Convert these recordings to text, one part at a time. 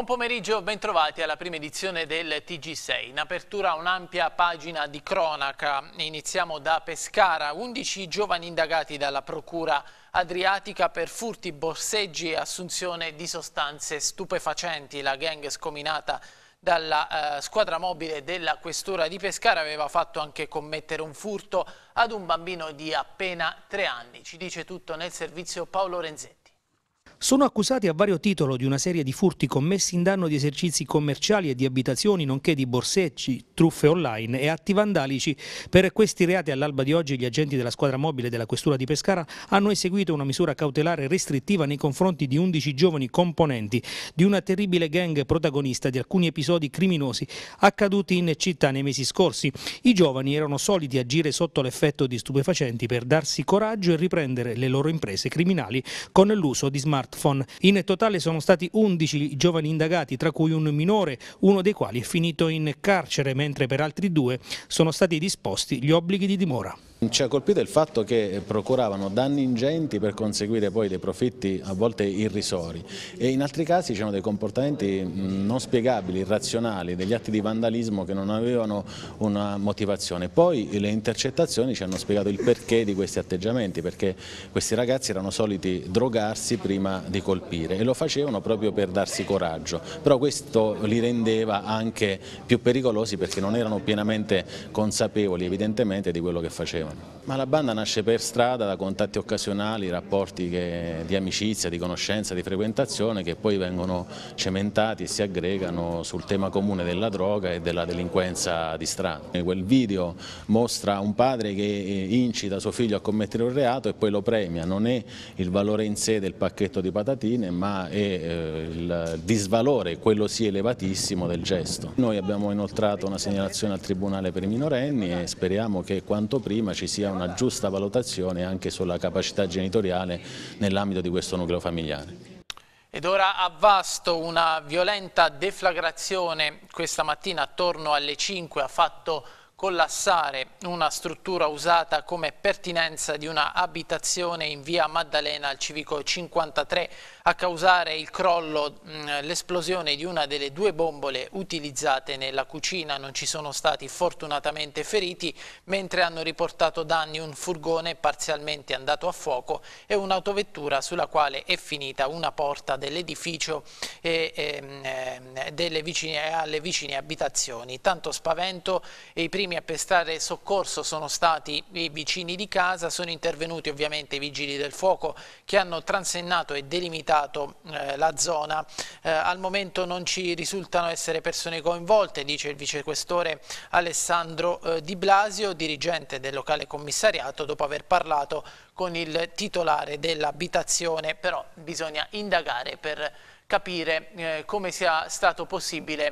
Buon pomeriggio, bentrovati alla prima edizione del TG6. In apertura un'ampia pagina di cronaca. Iniziamo da Pescara. 11 giovani indagati dalla Procura Adriatica per furti, borseggi e assunzione di sostanze stupefacenti. La gang scominata dalla eh, squadra mobile della Questura di Pescara aveva fatto anche commettere un furto ad un bambino di appena tre anni. Ci dice tutto nel servizio Paolo Renzetti sono accusati a vario titolo di una serie di furti commessi in danno di esercizi commerciali e di abitazioni, nonché di borsecci, truffe online e atti vandalici. Per questi reati all'alba di oggi gli agenti della squadra mobile della Questura di Pescara hanno eseguito una misura cautelare restrittiva nei confronti di 11 giovani componenti di una terribile gang protagonista di alcuni episodi criminosi accaduti in città nei mesi scorsi. I giovani erano soliti agire sotto l'effetto di stupefacenti per darsi coraggio e riprendere le loro imprese criminali con l'uso di smart smartphone. In totale sono stati 11 giovani indagati, tra cui un minore, uno dei quali è finito in carcere, mentre per altri due sono stati disposti gli obblighi di dimora. Ci ha colpito il fatto che procuravano danni ingenti per conseguire poi dei profitti a volte irrisori e in altri casi c'erano dei comportamenti non spiegabili, irrazionali, degli atti di vandalismo che non avevano una motivazione. Poi le intercettazioni ci hanno spiegato il perché di questi atteggiamenti, perché questi ragazzi erano soliti drogarsi prima di colpire e lo facevano proprio per darsi coraggio, però questo li rendeva anche più pericolosi perché non erano pienamente consapevoli evidentemente di quello che facevano situazione. Ma la banda nasce per strada da contatti occasionali, rapporti che, di amicizia, di conoscenza, di frequentazione che poi vengono cementati e si aggregano sul tema comune della droga e della delinquenza di strada. E quel video mostra un padre che eh, incita suo figlio a commettere un reato e poi lo premia. Non è il valore in sé del pacchetto di patatine ma è eh, il disvalore, quello sì elevatissimo, del gesto. Noi abbiamo inoltrato una segnalazione al Tribunale per i minorenni e speriamo che quanto prima ci ci sia una giusta valutazione anche sulla capacità genitoriale nell'ambito di questo nucleo familiare. Ed ora a Vasto una violenta deflagrazione questa mattina attorno alle 5 ha fatto collassare una struttura usata come pertinenza di una abitazione in via Maddalena al civico 53 a causare il crollo, mm, l'esplosione di una delle due bombole utilizzate nella cucina. Non ci sono stati fortunatamente feriti, mentre hanno riportato danni un furgone parzialmente andato a fuoco e un'autovettura sulla quale è finita una porta dell'edificio e, e ehm, eh, delle vicine, alle vicine abitazioni. Tanto spavento e i primi a prestare soccorso sono stati i vicini di casa, sono intervenuti ovviamente i vigili del fuoco che hanno transennato e delimitato visitato eh, la zona. Eh, al momento non ci risultano essere persone coinvolte, dice il vicequestore Alessandro eh, Di Blasio, dirigente del locale commissariato, dopo aver parlato con il titolare dell'abitazione, però bisogna indagare per capire eh, come sia stato possibile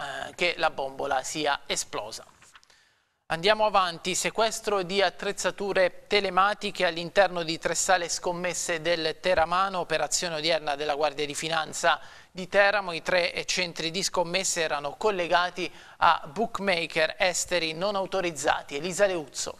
eh, che la bombola sia esplosa. Andiamo avanti, sequestro di attrezzature telematiche all'interno di tre sale scommesse del Teramano, operazione odierna della Guardia di Finanza di Teramo. I tre centri di scommesse erano collegati a bookmaker esteri non autorizzati. Elisa Leuzzo.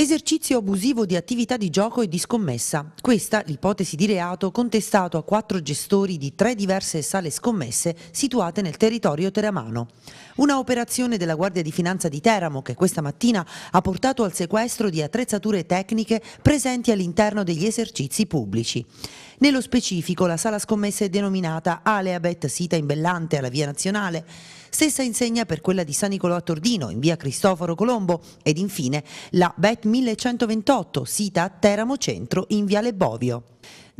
Esercizio abusivo di attività di gioco e di scommessa. Questa l'ipotesi di reato contestato a quattro gestori di tre diverse sale scommesse situate nel territorio teramano. Una operazione della Guardia di Finanza di Teramo che questa mattina ha portato al sequestro di attrezzature tecniche presenti all'interno degli esercizi pubblici. Nello specifico la sala scommessa è denominata Aleabet sita in Bellante alla Via Nazionale stessa insegna per quella di San Nicolò a Tordino, in via Cristoforo Colombo ed infine la BET 1128, sita a Teramo Centro in viale Bovio.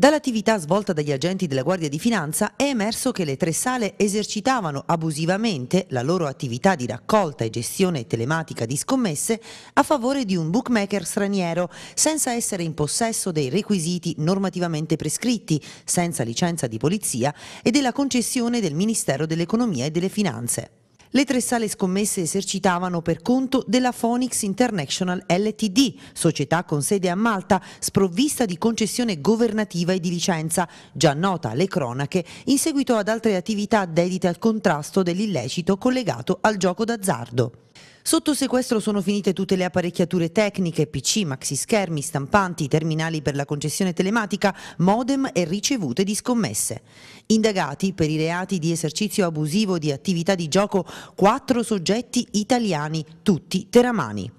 Dall'attività svolta dagli agenti della Guardia di Finanza è emerso che le tre sale esercitavano abusivamente la loro attività di raccolta e gestione telematica di scommesse a favore di un bookmaker straniero, senza essere in possesso dei requisiti normativamente prescritti, senza licenza di polizia e della concessione del Ministero dell'Economia e delle Finanze. Le tre sale scommesse esercitavano per conto della Phoenix International LTD, società con sede a Malta, sprovvista di concessione governativa e di licenza, già nota alle cronache, in seguito ad altre attività dedite al contrasto dell'illecito collegato al gioco d'azzardo. Sotto sequestro sono finite tutte le apparecchiature tecniche, PC, maxi schermi, stampanti, terminali per la concessione telematica, modem e ricevute di scommesse. Indagati per i reati di esercizio abusivo di attività di gioco quattro soggetti italiani, tutti teramani.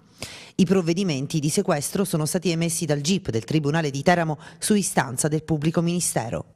I provvedimenti di sequestro sono stati emessi dal GIP del Tribunale di Teramo su istanza del pubblico ministero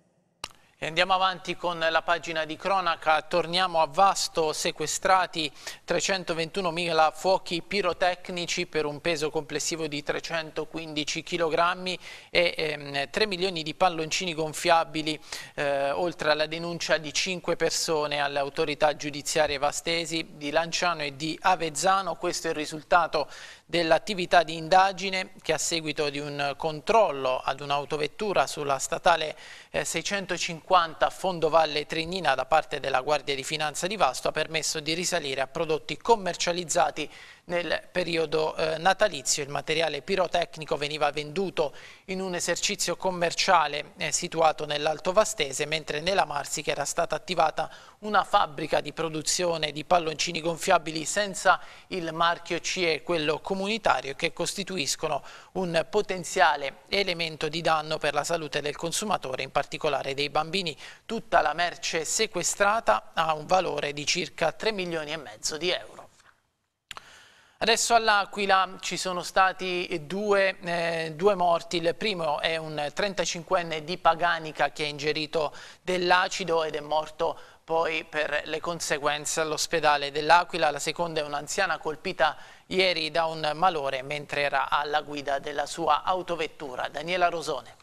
andiamo avanti con la pagina di cronaca, torniamo a Vasto, sequestrati 321.000 fuochi pirotecnici per un peso complessivo di 315 kg e ehm, 3 milioni di palloncini gonfiabili, eh, oltre alla denuncia di 5 persone alle autorità giudiziarie vastesi di Lanciano e di Avezzano. Questo è il risultato dell'attività di indagine che a seguito di un controllo ad un'autovettura sulla statale 650 eh, Fondovalle Trinina da parte della Guardia di Finanza di Vasto ha permesso di risalire a prodotti commercializzati nel periodo eh, natalizio. Il materiale pirotecnico veniva venduto in un esercizio commerciale eh, situato nell'Alto Vastese, mentre nella Marsica era stata attivata una fabbrica di produzione di palloncini gonfiabili senza il marchio CE, quello comunitario, che costituiscono un potenziale elemento di danno per la salute del consumatore, in particolare dei bambini. Tutta la merce sequestrata ha un valore di circa 3 milioni e mezzo di euro. Adesso all'Aquila ci sono stati due, eh, due, morti, il primo è un 35enne di Paganica che ha ingerito dell'acido ed è morto poi per le conseguenze all'ospedale dell'Aquila. La seconda è un'anziana colpita ieri da un malore mentre era alla guida della sua autovettura. Daniela Rosone.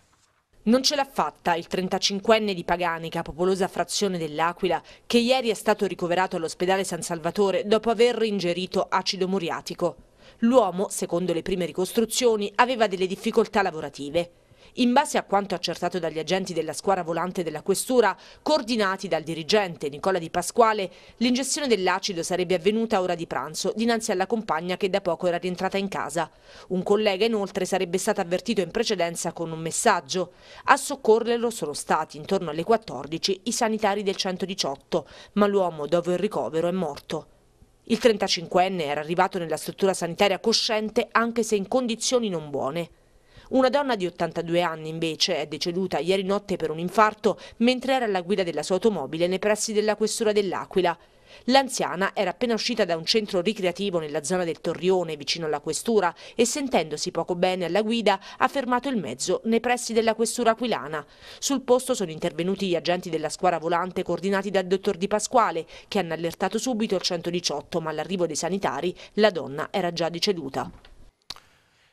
Non ce l'ha fatta il 35enne di Paganica, popolosa frazione dell'Aquila, che ieri è stato ricoverato all'ospedale San Salvatore dopo aver ingerito acido muriatico. L'uomo, secondo le prime ricostruzioni, aveva delle difficoltà lavorative. In base a quanto accertato dagli agenti della squadra volante della Questura, coordinati dal dirigente Nicola Di Pasquale, l'ingestione dell'acido sarebbe avvenuta a ora di pranzo dinanzi alla compagna che da poco era rientrata in casa. Un collega inoltre sarebbe stato avvertito in precedenza con un messaggio. A soccorrerlo sono stati intorno alle 14 i sanitari del 118, ma l'uomo dopo il ricovero è morto. Il 35enne era arrivato nella struttura sanitaria cosciente anche se in condizioni non buone. Una donna di 82 anni invece è deceduta ieri notte per un infarto mentre era alla guida della sua automobile nei pressi della questura dell'Aquila. L'anziana era appena uscita da un centro ricreativo nella zona del Torrione, vicino alla questura, e sentendosi poco bene alla guida ha fermato il mezzo nei pressi della questura aquilana. Sul posto sono intervenuti gli agenti della squadra volante coordinati dal dottor Di Pasquale, che hanno allertato subito il 118, ma all'arrivo dei sanitari la donna era già deceduta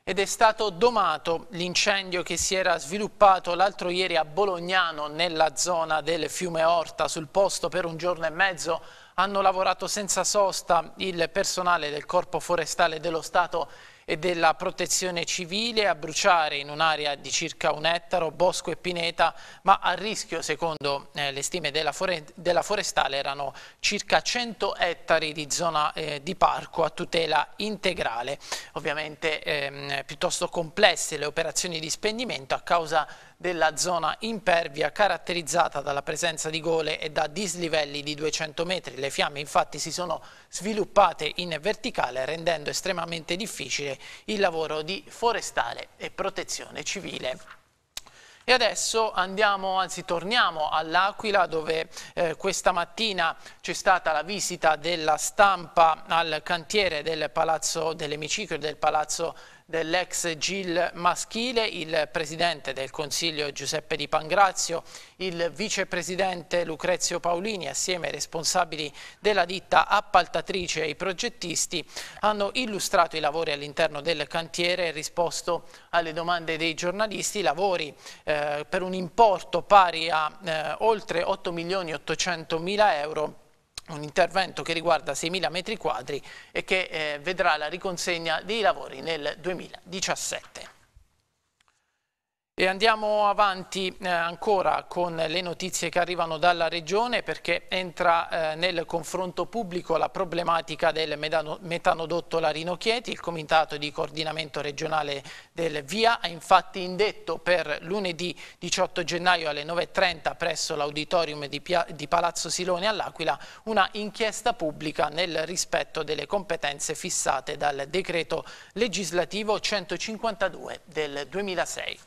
ed è stato domato l'incendio che si era sviluppato l'altro ieri a Bolognano nella zona del fiume Orta. Sul posto per un giorno e mezzo hanno lavorato senza sosta il personale del Corpo Forestale dello Stato e della protezione civile a bruciare in un'area di circa un ettaro bosco e pineta, ma a rischio, secondo eh, le stime della, fore della, forestale, erano circa 100 ettari di zona eh, di parco a tutela integrale. Ovviamente ehm, piuttosto complesse le operazioni di spegnimento a causa della zona impervia caratterizzata dalla presenza di gole e da dislivelli di 200 metri. Le fiamme infatti si sono sviluppate in verticale rendendo estremamente difficile il lavoro di forestale e protezione civile. E adesso andiamo, anzi torniamo all'Aquila dove eh, questa mattina c'è stata la visita della stampa al cantiere del Palazzo dell'Emicicrio del Palazzo dell'ex Gil Maschile, il presidente del Consiglio Giuseppe Di Pangrazio, il vicepresidente Lucrezio Paolini assieme ai responsabili della ditta appaltatrice e i progettisti hanno illustrato i lavori all'interno del cantiere e risposto alle domande dei giornalisti, lavori eh, eh, per un importo pari a eh, oltre 8 milioni 800 mila euro un intervento che riguarda 6.000 metri quadri e che eh, vedrà la riconsegna dei lavori nel 2017. E andiamo avanti eh, ancora con le notizie che arrivano dalla Regione perché entra eh, nel confronto pubblico la problematica del metanodotto Larino Chieti. Il Comitato di Coordinamento Regionale del VIA ha infatti indetto per lunedì 18 gennaio alle 9.30 presso l'auditorium di, di, Palazzo Silone all'Aquila una inchiesta pubblica nel rispetto delle competenze fissate dal decreto legislativo 152 del 2006.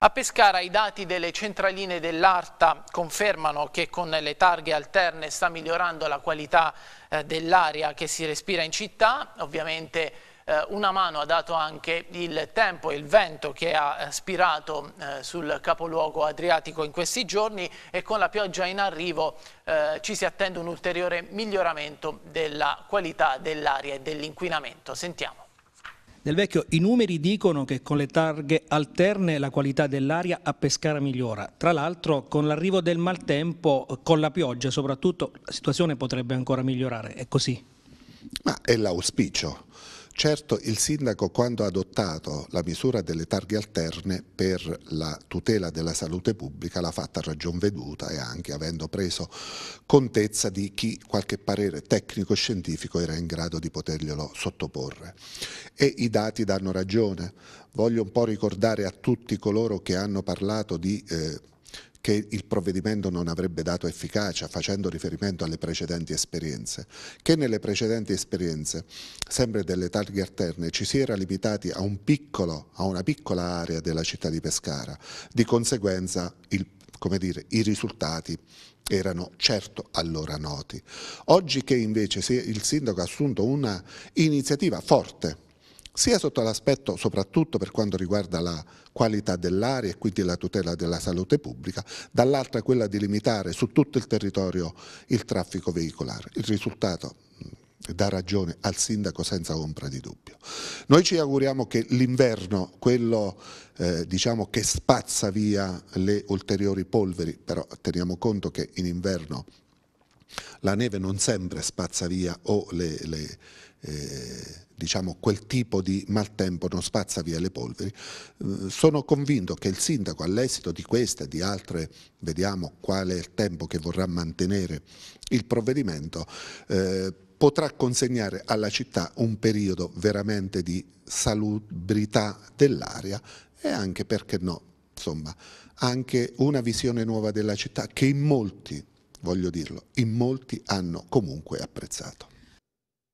A Pescara i dati delle centraline dell'Arta confermano che con le targhe alterne sta migliorando la qualità eh, dell'aria che si respira in città, ovviamente eh, una mano ha dato anche il tempo e il vento che ha eh, spirato sul capoluogo adriatico in questi giorni e con la pioggia in arrivo eh, ci si attende un ulteriore miglioramento della qualità dell'aria e dell'inquinamento. Sentiamo. Del Vecchio i numeri dicono che con le targhe alterne la qualità dell'aria a Pescara migliora. Tra l'altro con l'arrivo del maltempo, con la pioggia soprattutto, la situazione potrebbe ancora migliorare. È così? Ma è l'auspicio. Certo il sindaco quando ha adottato la misura delle targhe alterne per la tutela della salute pubblica l'ha fatta a ragion veduta e anche avendo preso contezza di chi qualche parere tecnico-scientifico era in grado di poterglielo sottoporre. E i dati danno ragione. Voglio un po' ricordare a tutti coloro che hanno parlato di... Eh, che il provvedimento non avrebbe dato efficacia facendo riferimento alle precedenti esperienze, che nelle precedenti esperienze, sempre delle targhe alterne, ci si era limitati a, un piccolo, a una piccola area della città di Pescara, di conseguenza il, dire, i risultati erano certo allora noti. Oggi che invece il sindaco ha assunto una iniziativa forte sia sotto l'aspetto soprattutto per quanto riguarda la qualità dell'aria e quindi la tutela della salute pubblica, dall'altra quella di limitare su tutto il territorio il traffico veicolare. Il risultato dà ragione al sindaco senza ombra di dubbio. Noi ci auguriamo che l'inverno, quello eh, diciamo che spazza via le ulteriori polveri, però teniamo conto che in inverno la neve non sempre spazza via o le, le eh, diciamo, quel tipo di maltempo non spazza via le polveri. Eh, sono convinto che il sindaco all'esito di queste e di altre, vediamo qual è il tempo che vorrà mantenere il provvedimento, eh, potrà consegnare alla città un periodo veramente di salubrità dell'aria e anche, perché no, insomma, anche una visione nuova della città che in molti, voglio dirlo, in molti hanno comunque apprezzato.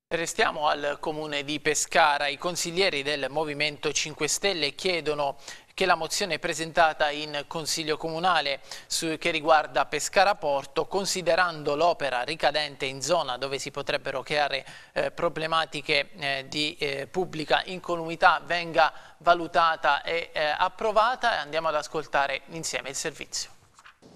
Restiamo al comune di Pescara. I consiglieri del Movimento 5 Stelle chiedono che la mozione presentata in Consiglio Comunale su, che riguarda Pescara Porto, considerando l'opera ricadente in zona dove si potrebbero creare eh, problematiche eh, di eh, pubblica incolumità, venga valutata e eh, approvata. Andiamo ad ascoltare insieme il servizio.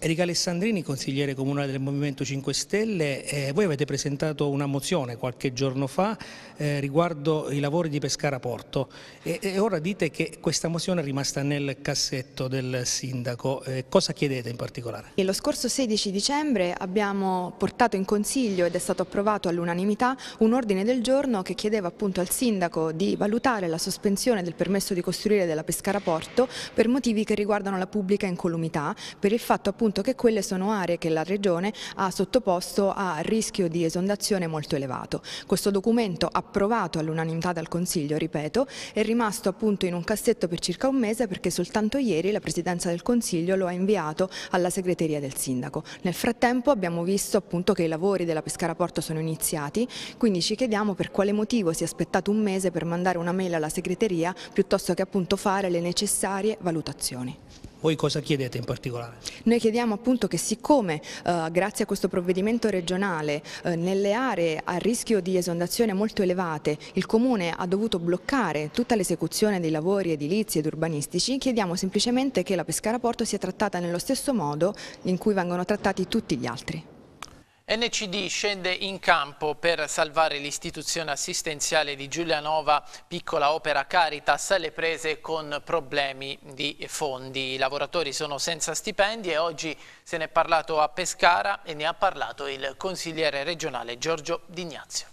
Erika Alessandrini, consigliere comunale del Movimento 5 Stelle, eh, voi avete presentato una mozione qualche giorno fa eh, riguardo i lavori di Pescara Porto e, e, ora dite che questa mozione è rimasta nel cassetto del sindaco, eh, cosa chiedete in particolare? E lo scorso 16 dicembre abbiamo portato in consiglio ed è stato approvato all'unanimità un ordine del giorno che chiedeva appunto al sindaco di valutare la sospensione del permesso di costruire della Pescara Porto per motivi che riguardano la pubblica incolumità, per il fatto appunto appunto che quelle sono aree che la Regione ha sottoposto a rischio di esondazione molto elevato. Questo documento approvato all'unanimità dal Consiglio, ripeto, è rimasto appunto in un cassetto per circa un mese perché soltanto ieri la Presidenza del Consiglio lo ha inviato alla segreteria del Sindaco. Nel frattempo abbiamo visto appunto che i lavori della Pescara Porto sono iniziati, quindi ci chiediamo per quale motivo si è aspettato un mese per mandare una mail alla segreteria piuttosto che appunto fare le necessarie valutazioni. Voi cosa chiedete in particolare? Noi chiediamo appunto che siccome eh, grazie a questo provvedimento regionale eh, nelle aree a rischio di esondazione molto elevate il Comune ha dovuto bloccare tutta l'esecuzione dei lavori edilizi ed urbanistici, chiediamo semplicemente che la Pescara Porto sia trattata nello stesso modo in cui vengono trattati tutti gli altri. NCD scende in campo per salvare l'istituzione assistenziale di Giulianova, piccola opera Caritas, alle prese con problemi di fondi. I lavoratori sono senza stipendi e oggi se ne è parlato a Pescara e ne ha parlato il consigliere regionale Giorgio D'Ignazio.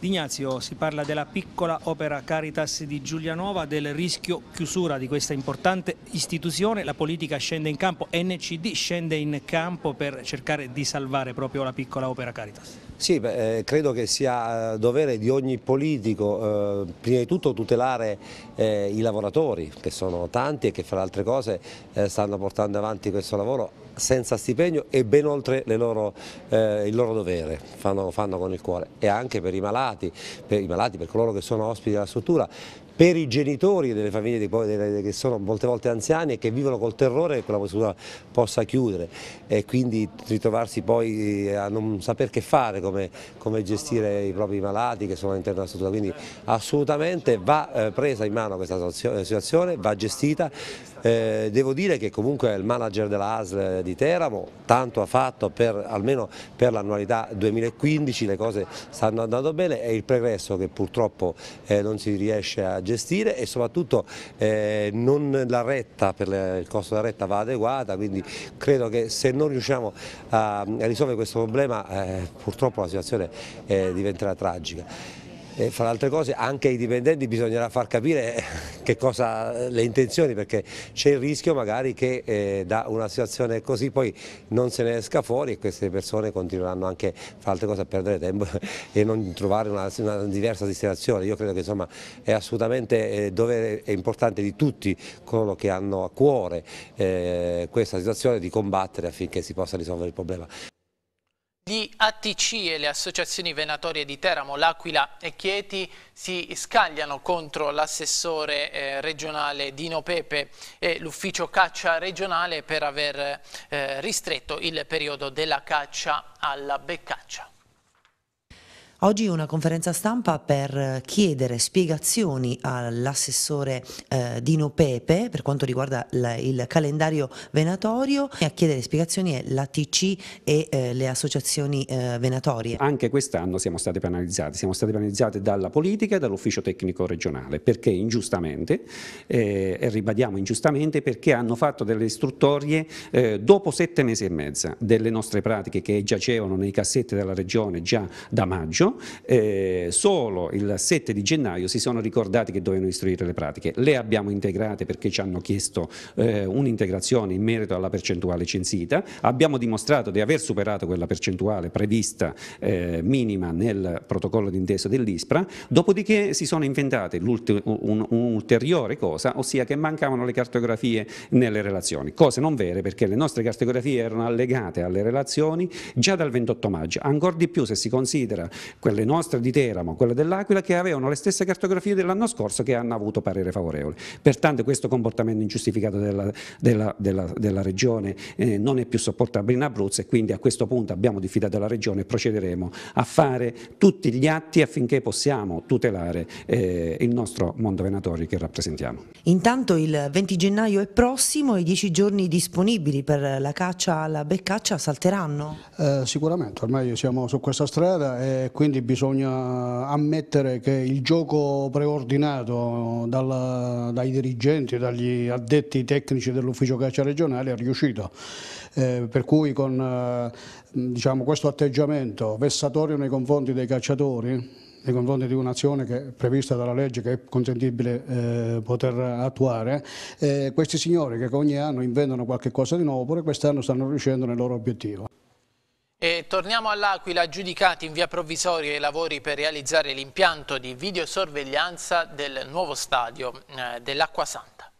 Ignazio, si parla della piccola opera Caritas di Giulianova, del rischio chiusura di questa importante istituzione, la politica scende in campo, NCD scende in campo per cercare di salvare proprio la piccola opera Caritas. Sì, beh, eh, credo che sia eh, dovere di ogni politico eh, prima di tutto tutelare eh, i lavoratori che sono tanti e che fra le altre cose eh, stanno portando avanti questo lavoro senza stipendio e ben oltre loro, eh, il loro dovere, fanno, fanno, con il cuore e anche per i malati, per, i malati, per coloro che sono ospiti della struttura per i genitori delle famiglie che sono molte volte anziane e che vivono col terrore che quella postura possa chiudere e quindi ritrovarsi poi eh, a non saper che fare, come, come gestire i propri malati che sono all'interno della struttura. Quindi assolutamente va eh, presa in mano questa situazione, va gestita eh, devo dire che comunque il manager della ASL di Teramo tanto ha fatto per, almeno per l'annualità 2015, le cose stanno andando bene, è il pregresso che purtroppo eh, non si riesce a gestire e soprattutto eh, la retta, per le, il costo della retta va adeguata, quindi credo che se non riusciamo a, a risolvere questo problema eh, purtroppo la situazione eh, diventerà tragica. E fra le altre cose anche ai dipendenti bisognerà far capire eh, che cosa eh, le intenzioni perché c'è il rischio magari che eh, da una situazione così poi non se ne esca fuori e queste persone continueranno anche fra altre cose a perdere tempo e non trovare una, una diversa destinazione. Io credo che insomma è assolutamente eh, dovere e importante di tutti coloro che hanno a cuore eh, questa situazione di combattere affinché si possa risolvere il problema. Gli ATC e le associazioni venatorie di Teramo, L'Aquila e Chieti si scagliano contro l'assessore eh, regionale Dino Pepe e l'ufficio caccia regionale per aver eh, ristretto il periodo della caccia alla beccaccia. Oggi una conferenza stampa per eh, chiedere spiegazioni all'assessore eh, Dino Pepe per quanto riguarda la, il calendario venatorio e a chiedere spiegazioni è l'ATC e eh, le associazioni eh, venatorie. Anche quest'anno siamo stati penalizzati, siamo stati penalizzati dalla politica e dall'ufficio tecnico regionale perché ingiustamente, eh, e ribadiamo ingiustamente, perché hanno fatto delle istruttorie eh, dopo sette mesi e mezzo delle nostre pratiche che giacevano nei cassetti della regione già da maggio eh, solo il 7 di gennaio si sono ricordati che dovevano istruire le pratiche, le abbiamo integrate perché ci hanno chiesto eh, un'integrazione in merito alla percentuale censita, abbiamo dimostrato di aver superato quella percentuale prevista eh, minima nel protocollo d'intesa dell'ISPRA, dopodiché si sono inventate un'ulteriore cosa, ossia che mancavano le cartografie nelle relazioni, cose non vere perché le nostre cartografie erano allegate alle relazioni già dal 28 maggio, ancora di più se si considera quelle nostre di Teramo, quelle dell'Aquila, che avevano le stesse cartografie dell'anno scorso che hanno avuto parere favorevole. Pertanto questo comportamento ingiustificato della, della, della, della regione eh, non è più sopportabile in Abruzzo e quindi a questo punto abbiamo diffidato la regione e procederemo a fare tutti gli atti affinché possiamo tutelare eh, il nostro mondo venatorio che rappresentiamo. Intanto il 20 gennaio è prossimo, i 10 giorni disponibili per la caccia alla beccaccia salteranno? Eh, sicuramente, ormai siamo su questa strada e quindi quindi bisogna ammettere che il gioco preordinato dalla, dai dirigenti, dagli addetti tecnici dell'ufficio caccia regionale è riuscito, eh, per cui con eh, diciamo, questo atteggiamento vessatorio nei confronti dei cacciatori nei confronti di un'azione che è prevista dalla legge che è consentibile eh, poter attuare, eh, questi signori che ogni anno inventano qualche cosa di nuovo, pure quest'anno stanno riuscendo nel loro obiettivo torniamo all'Aquila, giudicati in via provvisoria i lavori per realizzare l'impianto di videosorveglianza del nuovo stadio eh, dell'Acqua Santa.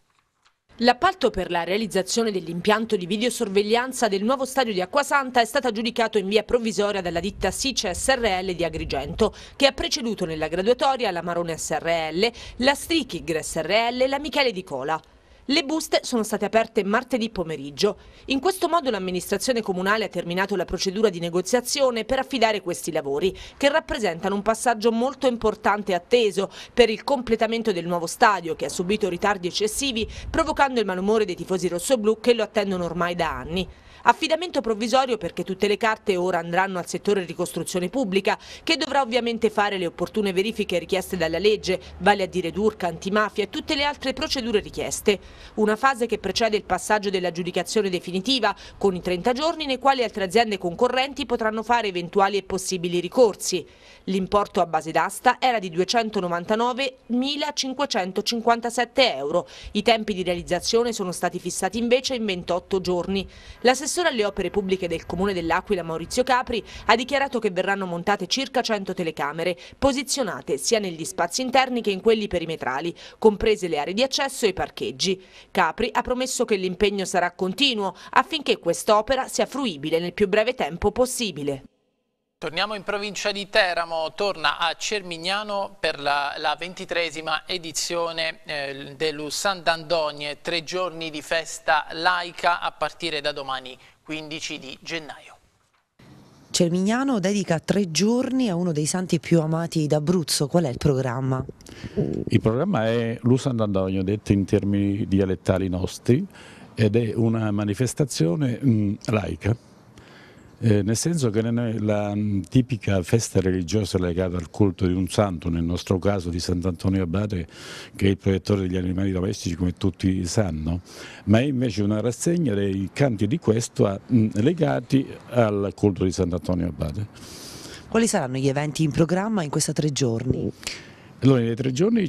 L'appalto per la realizzazione dell'impianto di videosorveglianza del nuovo stadio di Acquasanta è stato giudicato in via provvisoria dalla ditta SICE SRL di Agrigento, che ha preceduto nella graduatoria la Marone SRL, la Strichig SRL e la Michele Di Cola. Le buste sono state aperte martedì pomeriggio. In questo modo l'amministrazione comunale ha terminato la procedura di negoziazione per affidare questi lavori, che rappresentano un passaggio molto importante e atteso per il completamento del nuovo stadio, che ha subito ritardi eccessivi, provocando il malumore dei tifosi rossoblù che lo attendono ormai da anni. Affidamento provvisorio perché tutte le carte ora andranno al settore ricostruzione pubblica, che dovrà ovviamente fare le opportune verifiche richieste dalla legge, vale a dire Durca, antimafia e tutte le altre procedure richieste. Una fase che precede il passaggio dell'aggiudicazione definitiva, con i 30 giorni nei quali altre aziende concorrenti potranno fare eventuali e possibili ricorsi. L'importo a base d'asta era di 299.557 euro. I tempi di realizzazione sono stati fissati invece in 28 giorni. L'assessore L'assessore alle opere pubbliche del Comune dell'Aquila Maurizio Capri ha dichiarato che verranno montate circa 100 telecamere, posizionate sia negli spazi interni che in quelli perimetrali, comprese le aree di accesso e i parcheggi. Capri ha promesso che l'impegno sarà continuo affinché quest'opera sia fruibile nel più breve tempo possibile. Torniamo in provincia di Teramo, torna a Cermignano per la ventitresima edizione eh, dello Sant'Andonie, tre giorni di festa laica a partire da domani 15 di gennaio. Cermignano dedica tre giorni a uno dei santi più amati d'Abruzzo. Qual è il programma? Il programma è l'Usandandogno, detto in termini dialettali nostri, ed è una manifestazione mh, mm, laica eh, nel senso che non è la mm, tipica festa religiosa legata al culto di un santo, nel nostro caso di Sant'Antonio Abate, che è il protettore degli animali domestici come tutti sanno, ma è invece una rassegna dei canti di questua mm, legati al culto di Sant'Antonio Abate. Quali saranno gli eventi in programma in questi tre giorni? Allora, nei tre giorni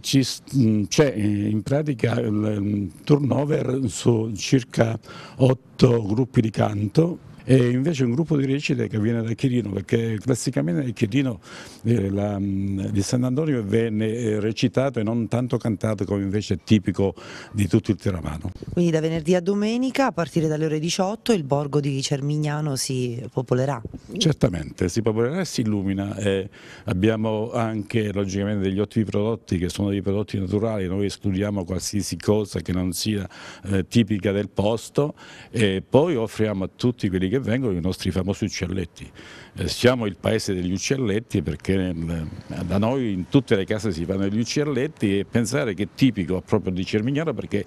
mm, c'è eh, in pratica il turnover su circa otto gruppi di canto e invece un gruppo di Recide che viene da Chirino, perché classicamente il Chirino eh, la, mm, di Sant'Antonio venne eh, recitato e non tanto cantato come invece è tipico di tutto il Tiramano. Quindi da venerdì a domenica a partire dalle ore 18 il borgo di Cermignano si popolerà? Certamente, si popolerà e si illumina. Eh, abbiamo anche logicamente degli ottimi prodotti che sono dei prodotti naturali, noi escludiamo qualsiasi cosa che non sia eh, tipica del posto e poi offriamo a tutti quelli che che vengono i nostri famosi uccelletti. Eh, siamo il paese degli uccelletti perché nel, eh, da noi in tutte le case si fanno gli uccelletti e pensare che è tipico proprio di Cermignano perché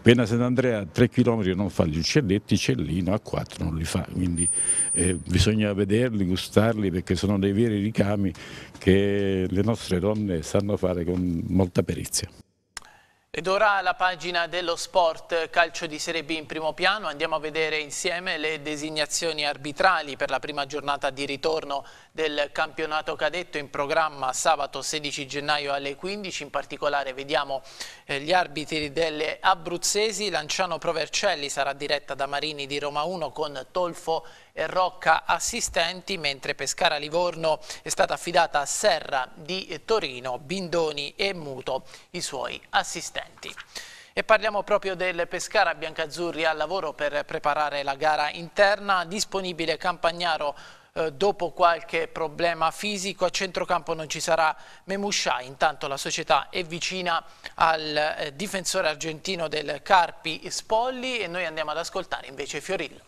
appena Sant'Andrea a 3 km non fa gli uccelletti, Cellino a 4 non li fa, quindi eh, bisogna vederli, gustarli perché sono dei veri ricami che le nostre donne sanno fare con molta perizia. Ed ora la pagina dello sport calcio di Serie B in primo piano, andiamo a vedere insieme le designazioni arbitrali per la prima giornata di ritorno del campionato cadetto in programma sabato 16 gennaio alle 15, in particolare vediamo eh, gli arbitri delle Abruzzesi, Lanciano Provercelli sarà diretta da Marini di Roma 1 con Tolfo e Rocca assistenti, mentre Pescara Livorno è stata affidata a Serra di Torino, Bindoni e Muto i suoi assistenti utenti. E parliamo proprio del Pescara Biancazzurri al lavoro per preparare la gara interna, disponibile Campagnaro eh, dopo qualche problema fisico a centrocampo non ci sarà Memuscià, intanto la società è vicina al eh, difensore argentino del Carpi Spolli e noi andiamo ad ascoltare invece Fiorillo.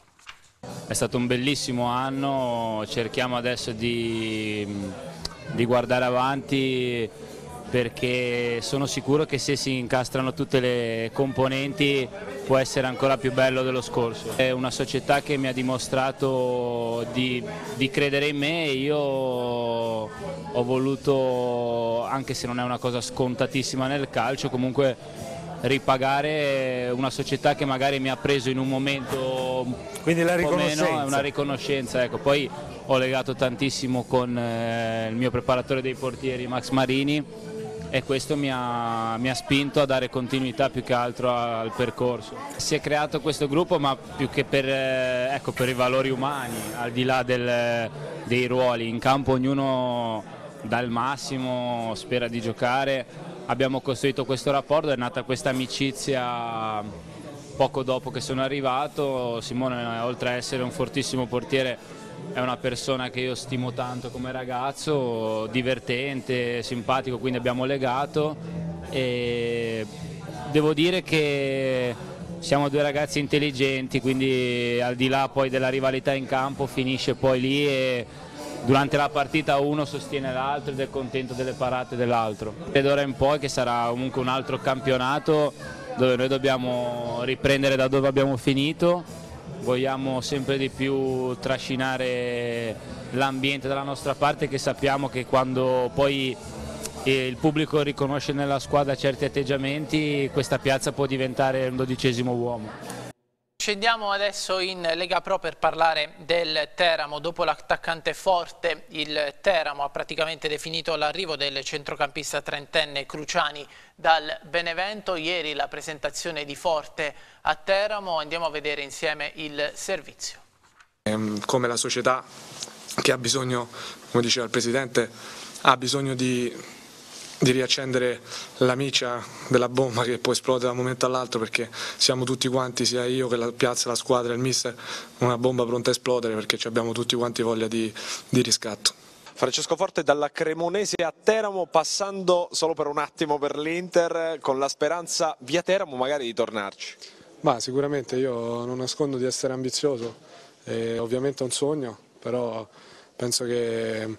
È stato un bellissimo anno, cerchiamo adesso di, di guardare avanti perché sono sicuro che se si incastrano tutte le componenti può essere ancora più bello dello scorso. È una società che mi ha dimostrato di, di credere in me e io ho voluto, anche se non è una cosa scontatissima nel calcio, comunque ripagare una società che magari mi ha preso in un momento quindi la riconoscenza meno, è una riconoscenza ecco. poi ho legato tantissimo con eh, il mio preparatore dei portieri Max Marini e questo mi ha, mi ha, spinto a dare continuità più che altro al percorso. Si è creato questo gruppo ma più che per, eh, ecco, per i valori umani, al di là del, dei ruoli, in campo ognuno dal massimo, spera di giocare, abbiamo costruito questo rapporto, è nata questa amicizia poco dopo che sono arrivato, Simone oltre a essere un fortissimo portiere è una persona che io stimo tanto come ragazzo, divertente, simpatico, quindi abbiamo legato e devo dire che siamo due ragazzi intelligenti, quindi al di là poi della rivalità in campo finisce poi lì e durante la partita uno sostiene l'altro ed è contento delle parate dell'altro. Ed ora in poi che sarà comunque un altro campionato dove noi dobbiamo riprendere da dove abbiamo finito vogliamo sempre di più trascinare l'ambiente dalla nostra parte che sappiamo che quando poi eh, il pubblico riconosce nella squadra certi atteggiamenti questa piazza può diventare un dodicesimo uomo. Scendiamo adesso in Lega Pro per parlare del Teramo. Dopo l'attaccante forte, il Teramo ha praticamente definito l'arrivo del centrocampista trentenne Cruciani dal Benevento. Ieri la presentazione di Forte a Teramo. Andiamo a vedere insieme il servizio. Ehm, come la società che ha bisogno, come diceva il Presidente, ha bisogno di di riaccendere la miccia della bomba che poi esplode da un momento all'altro perché siamo tutti quanti, sia io che la piazza, la squadra, il mister, una bomba pronta a esplodere perché abbiamo tutti quanti voglia di, di riscatto. Francesco Forte dalla Cremonese a Teramo passando solo per un attimo per l'Inter con la speranza via Teramo magari di tornarci. Ma sicuramente io non nascondo di essere ambizioso, è ovviamente è un sogno, però penso che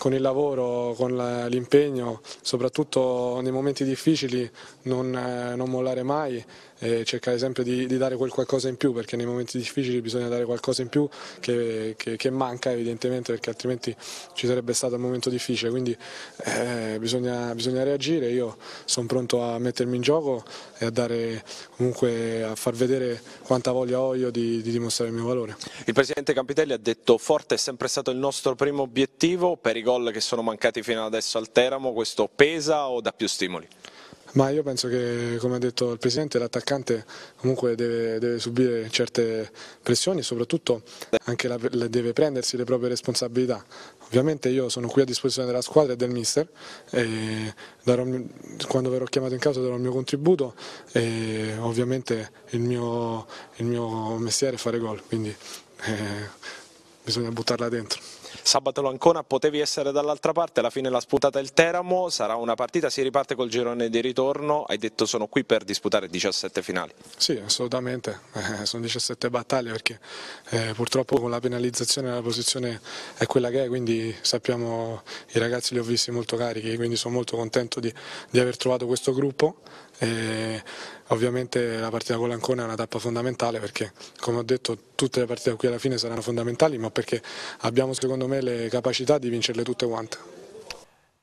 con il lavoro, con l'impegno, soprattutto nei momenti difficili non, eh, non mollare mai e cercare sempre di, di, dare quel qualcosa in più perché nei momenti difficili bisogna dare qualcosa in più che, che, che manca evidentemente perché altrimenti ci sarebbe stato un momento difficile, quindi eh, bisogna, bisogna reagire, io sono pronto a mettermi in gioco e a dare comunque a far vedere quanta voglia ho io di, di dimostrare il mio valore. Il presidente Campitelli ha detto forte è sempre stato il nostro primo obiettivo per i gol che sono mancati fino adesso al Teramo, questo pesa o dà più stimoli? Ma io penso che, come ha detto il Presidente, l'attaccante comunque deve, deve, subire certe pressioni e soprattutto anche la, deve prendersi le proprie responsabilità. Ovviamente io sono qui a disposizione della squadra e del mister, e darò, quando verrò chiamato in causa darò il mio contributo e ovviamente il mio, il mio mestiere è fare gol, quindi eh, bisogna buttarla dentro. Sabato Lancona potevi essere dall'altra parte, alla fine l'ha sputata il Teramo, sarà una partita, si riparte col girone di ritorno, hai detto sono qui per disputare 17 finali. Sì, assolutamente, eh, sono 17 battaglie perché eh, purtroppo con la penalizzazione la posizione è quella che è, quindi sappiamo i ragazzi li ho visti molto carichi, quindi sono molto contento di, di aver trovato questo gruppo. Eh, Ovviamente la partita con l'Ancona è una tappa fondamentale perché, come ho detto, tutte le partite qui alla fine saranno fondamentali, ma perché abbiamo secondo me le capacità di vincerle tutte quante.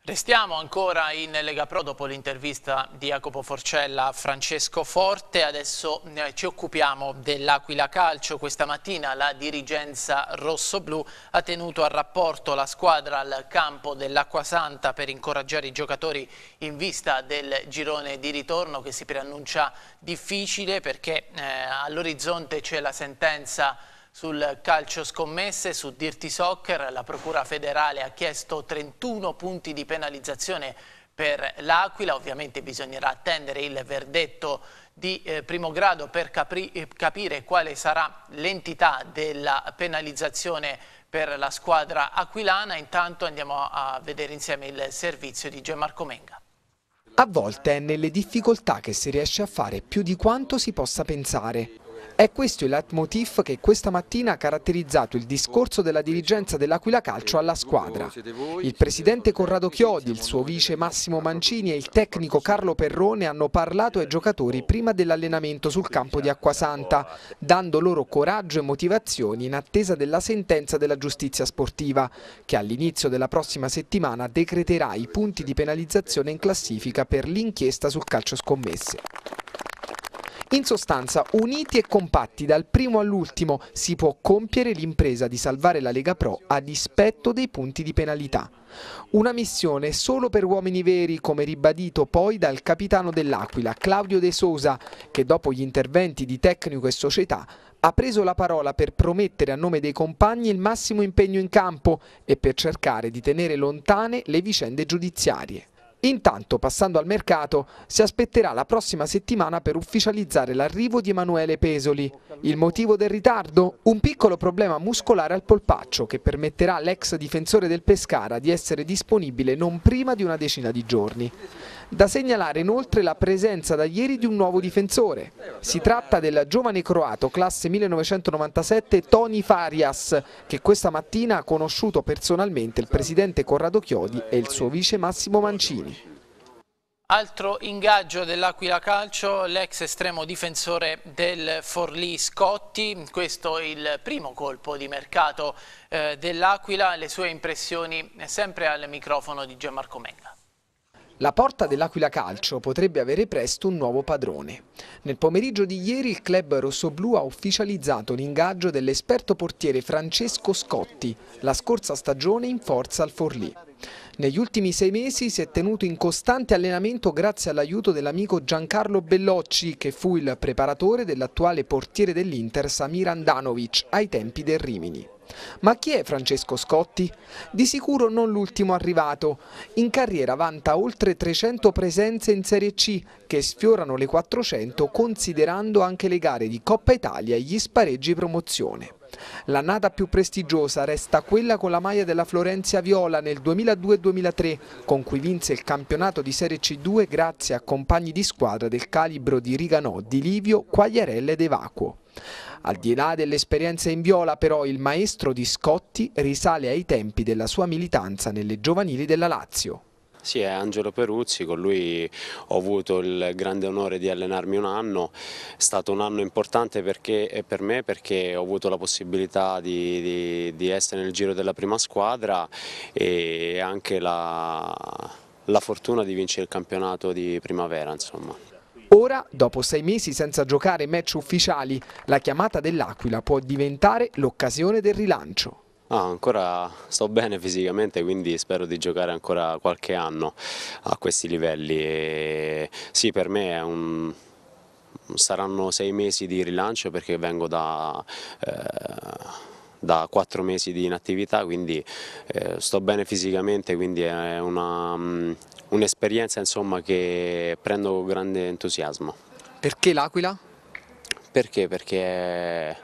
Restiamo ancora in Lega Pro dopo l'intervista di Jacopo Forcella a Francesco Forte, adesso eh, ci occupiamo dell'Aquila Calcio. Questa mattina la dirigenza rossoblu ha tenuto a rapporto la squadra al campo dell'Acquasanta per incoraggiare i giocatori in vista del girone di ritorno che si preannuncia difficile perché eh, all'orizzonte c'è la sentenza sul calcio scommesse, su Dirty Soccer, la Procura federale ha chiesto 31 punti di penalizzazione per l'Aquila, ovviamente bisognerà attendere il verdetto di eh, primo grado per capri, eh, capire quale sarà l'entità della penalizzazione per la squadra aquilana, intanto andiamo a vedere insieme il servizio di Gianmarco Menga. A volte è nelle difficoltà che si riesce a fare più di quanto si possa pensare. È questo il leitmotiv che questa mattina ha caratterizzato il discorso della dirigenza dell'Aquila Calcio alla squadra. Il presidente Corrado Chiodi, il suo vice Massimo Mancini e il tecnico Carlo Perrone hanno parlato ai giocatori prima dell'allenamento sul campo di Acquasanta, dando loro coraggio e motivazioni in attesa della sentenza della giustizia sportiva, che all'inizio della prossima settimana decreterà i punti di penalizzazione in classifica per l'inchiesta sul calcio scommesse. In sostanza, uniti e compatti dal primo all'ultimo, si può compiere l'impresa di salvare la Lega Pro a dispetto dei punti di penalità. Una missione solo per uomini veri, come ribadito poi dal capitano dell'Aquila, Claudio De Sosa, che dopo gli interventi di tecnico e società ha preso la parola per promettere a nome dei compagni il massimo impegno in campo e per cercare di tenere lontane le vicende giudiziarie. Intanto, passando al mercato, si aspetterà la prossima settimana per ufficializzare l'arrivo di Emanuele Pesoli. Il motivo del ritardo? Un piccolo problema muscolare al polpaccio che permetterà all'ex difensore del Pescara di essere disponibile non prima di una decina di giorni. Da segnalare inoltre la presenza da ieri di un nuovo difensore. Si tratta del giovane croato classe 1997 Tony Farias che questa mattina ha conosciuto personalmente il presidente Corrado Chiodi e il suo vice Massimo Mancini. Altro ingaggio dell'Aquila Calcio, l'ex estremo difensore del Forlì Scotti, questo è il primo colpo di mercato eh, dell'Aquila, le sue impressioni sempre al microfono di Gianmarco Menga. La porta dell'Aquila Calcio potrebbe avere presto un nuovo padrone. Nel pomeriggio di ieri il club rossoblù ha ufficializzato l'ingaggio dell'esperto portiere Francesco Scotti, la scorsa stagione in forza al Forlì. Negli ultimi sei mesi si è tenuto in costante allenamento grazie all'aiuto dell'amico Giancarlo Bellocci, che fu il preparatore dell'attuale portiere dell'Inter Samir Andanovic ai tempi del Rimini. Ma chi è Francesco Scotti? Di sicuro non l'ultimo arrivato. In carriera vanta oltre 300 presenze in Serie C, che sfiorano le 400 considerando anche le gare di Coppa Italia e gli spareggi promozione. L'annata più prestigiosa resta quella con la maglia della Florenzia Viola nel 2002-2003, con cui vinse il campionato di Serie C2 grazie a compagni di squadra del calibro di Riganò, Di Livio, Quagliarella ed Evacuo. Al di là dell'esperienza in viola però il maestro di Scotti risale ai tempi della sua militanza nelle giovanili della Lazio. Sì, è Angelo Peruzzi, con lui ho avuto il grande onore di allenarmi un anno, è stato un anno importante perché, eh, per me perché ho avuto la possibilità di, di, di essere nel giro della prima squadra e anche la, la fortuna di vincere il campionato di primavera. Insomma. Ora, dopo sei mesi senza giocare match ufficiali, la chiamata dell'Aquila può diventare l'occasione del rilancio. Ah, ancora sto bene fisicamente quindi spero di giocare ancora qualche anno a questi livelli. E sì, per me un... saranno sei mesi di rilancio perché vengo da... Eh da quattro mesi di inattività, quindi eh, sto bene fisicamente, quindi è mm, un'esperienza um, un che prendo con grande entusiasmo. Perché l'Aquila? Perché? Perché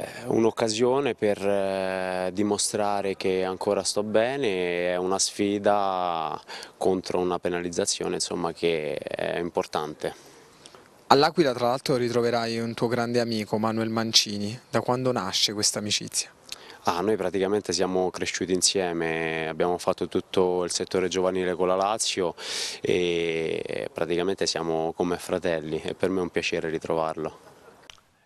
eh, un'occasione per eh, dimostrare che ancora sto bene, è una sfida contro una penalizzazione insomma, che è importante. All'Aquila tra l'altro ritroverai un tuo grande amico Manuel Mancini, da quando nasce questa amicizia? Ah, noi praticamente siamo cresciuti insieme, abbiamo fatto tutto il settore giovanile con la Lazio e praticamente siamo come fratelli e per me è un piacere ritrovarlo.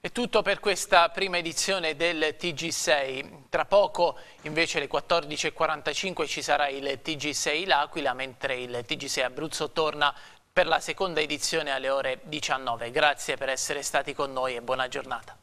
È tutto per questa prima edizione del TG6. Tra poco invece alle 14.45 ci sarà il TG6 L'Aquila, mentre il TG6 Abruzzo torna per la seconda edizione alle ore 19. Grazie per essere stati con noi e buona giornata.